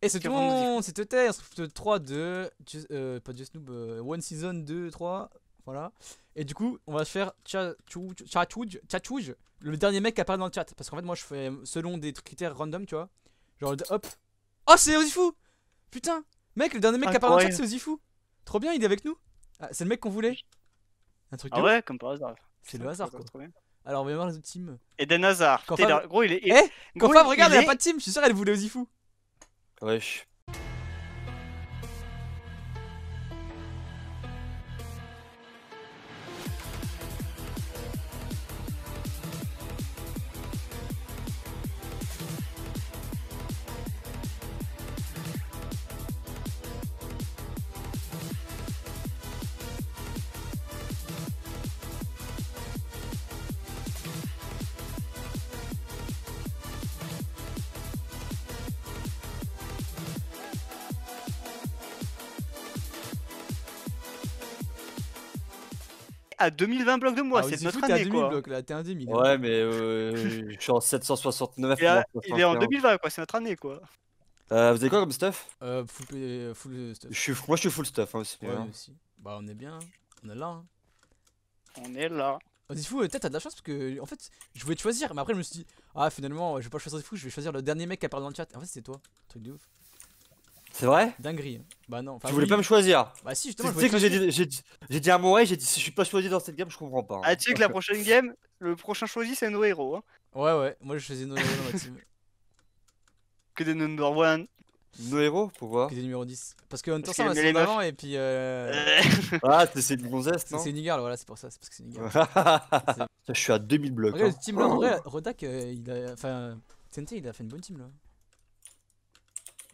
Et c'est tout le monde, c'est Teutet, 3, 2, euh, pas Just Noob, euh, One Season 2, 3, voilà. Et du coup, on va faire Tchatchouj, le dernier mec qui apparaît dans le chat. Parce qu'en fait, moi je fais selon des critères random, tu vois. Genre, hop. Oh, c'est Ozifu Putain Mec, le dernier mec qui apparaît dans le chat, c'est Ozifu Trop bien, il est avec nous ah, C'est le mec qu'on voulait Un truc ah ouais, comme par hasard. C'est le hasard quoi. Alors, on va voir les autres teams. Eden Hazard. Gros, il est. Eh Gros, regarde, il n'y a pas de team, je suis sûr, elle voulait Ozifou Kaleş à 2020 blocs de moi, ah, c'est notre année. quoi. Ouais, mais euh, je suis en 769. blocs. il est en 2020 quoi, c'est notre année quoi. Euh, vous avez quoi comme stuff euh, full, euh, full, stuff. Je suis, moi je suis full stuff hein, aussi. Ouais, aussi. Bah on est bien, hein. on est là. Hein. On est là. Ah, fou, peut-être t'as de la chance parce que en fait je voulais te choisir, mais après je me suis dit ah finalement je vais pas choisir fou, je vais choisir le dernier mec qui a parlé dans le chat. En fait c'était toi, truc de ouf. C'est vrai Dinguerie. Bah non. Tu voulais pas me choisir. Bah si, justement. Tu sais que j'ai dit, j'ai dit à j'ai dit si je suis pas choisi dans cette game, je comprends pas. Hein. Ah, tu sais que la prochaine game, le prochain choisi c'est nos héros. Hein. Ouais, ouais, moi je choisis nos héros dans ma team. Que des number one. Nos héros Pourquoi Que des numéros 10. Parce que Hunter Sam c'est avant et puis. Euh... ah, c'est une non C'est une girl, voilà, c'est pour ça, c'est parce que c'est une girl. je suis à 2000 blocs. Ouais, hein. team là, en vrai, Rodak, euh, il a. Enfin, TNT, il a fait une bonne team là.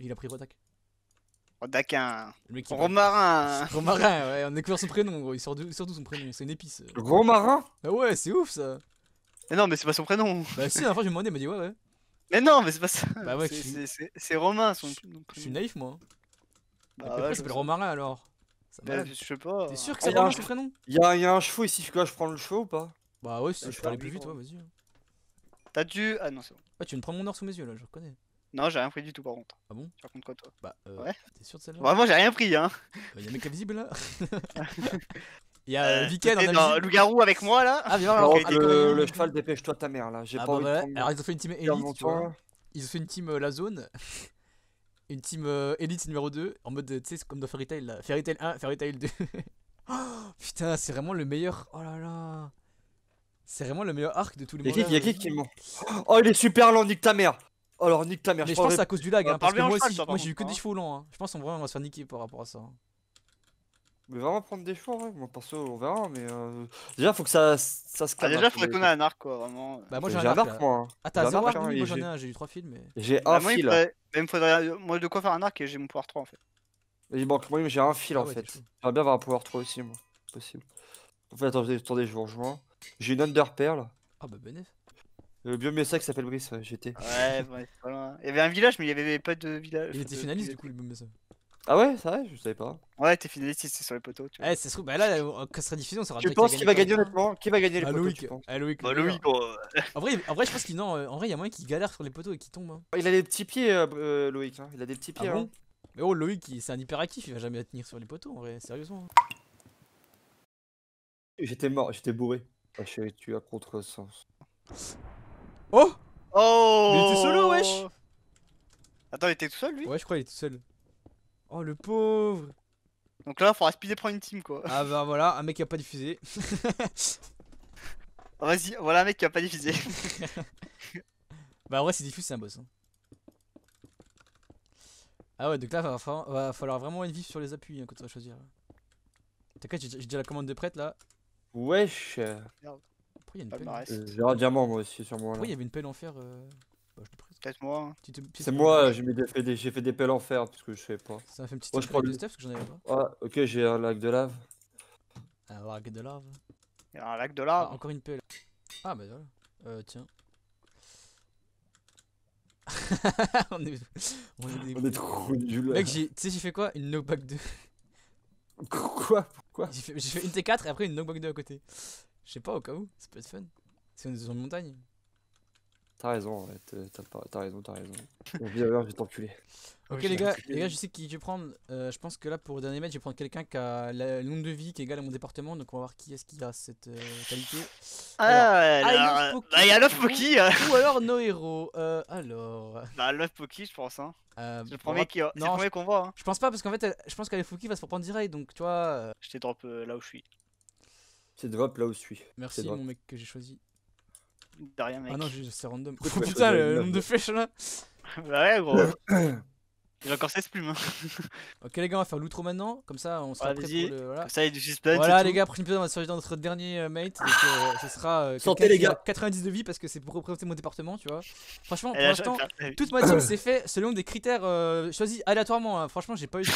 Il a pris Rodak. Oh, D'Aquin Romarin. Romarin, ouais, on a découvert son prénom, gros. Il sort d'où son prénom C'est une épice. Romarin Bah ouais, c'est ouf ça. Mais non, mais c'est pas son prénom. Bah si, la fois, je demandé, il m'a dit ouais, ouais. Mais non, mais c'est pas ça. Bah ouais, c'est Romain son prénom. Je suis naïf, moi. Bah, ouais, s'appelle Romarin alors. Bah, je sais pas. T'es sûr que ah, c'est Romain son prénom Y'a y a un chevaux ici, je prends le chevaux ou pas Bah ouais, si je peux aller plus vite, toi vas-y. T'as dû. Ah non, c'est bon. Ah, tu me prends mon or sous mes yeux là, je reconnais. Non, j'ai rien pris du tout par contre. Ah bon Tu racontes quoi toi Bah, euh, ouais. T'es sûr de celle-là Vraiment, bah, j'ai rien pris, hein. Il y a mec invisible là Il y a Viken euh, euh, dans en loup-garou avec moi là Ah, viens, le, cheval, dépêche-toi ta mère là. J'ai ah, pas bah, envie Alors, ils ont fait une team élite, tu vois. Ils ont fait une team euh, La Zone. Une team élite numéro 2. En mode, tu sais, c'est comme dans Fairy Tail là. Fairy Tail 1, Fairy Tail 2. oh, putain, c'est vraiment le meilleur. Oh là là. C'est vraiment le meilleur arc de tous les mondes Y'a qui, qui, qui, Oh, il est super que ta mère Oh, alors, nique ta mère. je, pense que c'est à cause du lag. Hein, parce que moi, aussi, moi j'ai eu que des hein. chevaux longs Je pense en vrai, on va se faire niquer par rapport à ça. Hein. Mais vraiment prendre des chevaux, Moi, perso, on verra, mais euh, déjà, faut que ça, ça se bah, calme. déjà, faudrait qu'on ait un arc, quoi, vraiment. Bah, moi, j'ai un, arc, moi. Hein. Ah, t'as un arc, moi j'en ai un, j'ai eu trois fils, mais. J'ai un bah, fil. Bah, euh, moi faudrait. Moi, de quoi faire un arc et j'ai mon pouvoir 3 en fait. Il manque, moi, j'ai un fil ah en fait. J'aimerais bien avoir un pouvoir 3 aussi, moi. Possible. En fait, attendez, je vous rejoins. J'ai une underpearl Ah, bah, bénéfice. Le Biomessa qui s'appelle Brice, j'étais. Ouais, ouais, c'est pas loin. Il y avait un village, mais il y avait pas de village. Il était finaliste du coup, le Biomessa. Ah ouais, ça ouais, je savais pas. Ouais, t'es finaliste, c'est sur les poteaux. Tu vois. Eh, c'est trouve, bah là, quand sera diffusé, on sera Tu penses qu'il va gagner honnêtement Qui va gagner les bah, poteaux tu ah, Loïc. Bah, Loïc, en, vrai, en vrai, je pense qu'il non, euh, en vrai, y a moyen qu'il galère sur les poteaux et qu'il tombe. Hein. Ah, il a des petits pieds, euh, euh, Loïc, hein. il a des petits ah pieds. Hein. Mais oh, Loïc, c'est un hyperactif, il va jamais tenir sur les poteaux, en vrai, sérieusement. Hein. J'étais mort, j'étais bourré. Je suis tué à contre sens. Oh Oh il était solo, wesh Attends, il était tout seul, lui Ouais, je crois, qu'il était tout seul. Oh, le pauvre Donc là, il faudra speeder prendre une team, quoi. Ah bah voilà, un mec qui a pas diffusé. Vas-y, voilà un mec qui a pas diffusé. bah, en vrai, si diffuse, c'est un boss. Hein. Ah ouais, donc là, va va falloir vraiment être vif sur les appuis hein, quand tu vas choisir. T'inquiète, j'ai déjà la commande de prête là. Wesh Merde il y a une J'ai un hein. euh, diamant moi aussi sur moi. Pourquoi il y avait une pelle en fer euh... bah, je te C'est moi, j'ai fait, des... pelles en fer parce que je sais pas. Ça m'a fait une petite oh, je de Steph parce que j'en avais pas. Ah, ok, j'ai un lac de lave. Ah, un lac de lave Il y a un lac de lave. Ah, encore une pelle. Ah bah voilà. Euh, tiens. on est, on est, on est trop nul. Mec, tu sais, j'ai fait quoi Une knockback 2. Quoi Pourquoi J'ai fait, fait, une T4 et après une knockback 2 à côté. Je sais pas, au cas où, ça peut être fun. C'est une zone de montagne. Euh, t'as raison, t'as raison, t'as raison. Bon, va je vais t'enculer. Ok, les gars, les gars, je sais qui je vais prendre. Euh, je pense que là, pour le dernier match, je vais prendre quelqu'un qui a la longue de vie qui est égal à mon département. Donc, on va voir qui est-ce qui a cette euh, qualité. Ah, ouais bah, il y a Love Poki ou, alors nos héros. alors. Bah, Love Poki, je pense. Hein. c'est le premier qu'on voit. Hein. Je pense pas, parce qu'en fait, je pense qu'elle est va se prendre direct. Donc, toi. vois. Je t'ai drop là où je suis. C'est drop là où je suis. Merci mon mec que j'ai choisi. De rien mec. Ah non, c'est random. Oh, putain, le nombre de flèches là Bah ouais gros a encore 16 plumes. Hein. ok les gars, on va faire l'outro maintenant, comme ça on sera prêt pour le... Voilà. ça y du Voilà les gars gars, prochaine épisode on va se dans notre dernier euh, mate, donc euh, ce sera euh, les gars. 90 de vie parce que c'est pour représenter mon département, tu vois. Franchement, pour l'instant, toute ma team s'est fait selon des critères choisis aléatoirement, hein. franchement j'ai pas eu de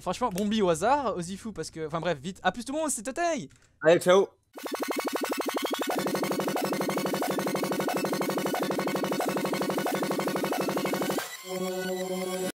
Franchement, bombi au hasard, osifou, parce que. Enfin bref, vite. A plus tout le monde, c'est Totei Allez, ciao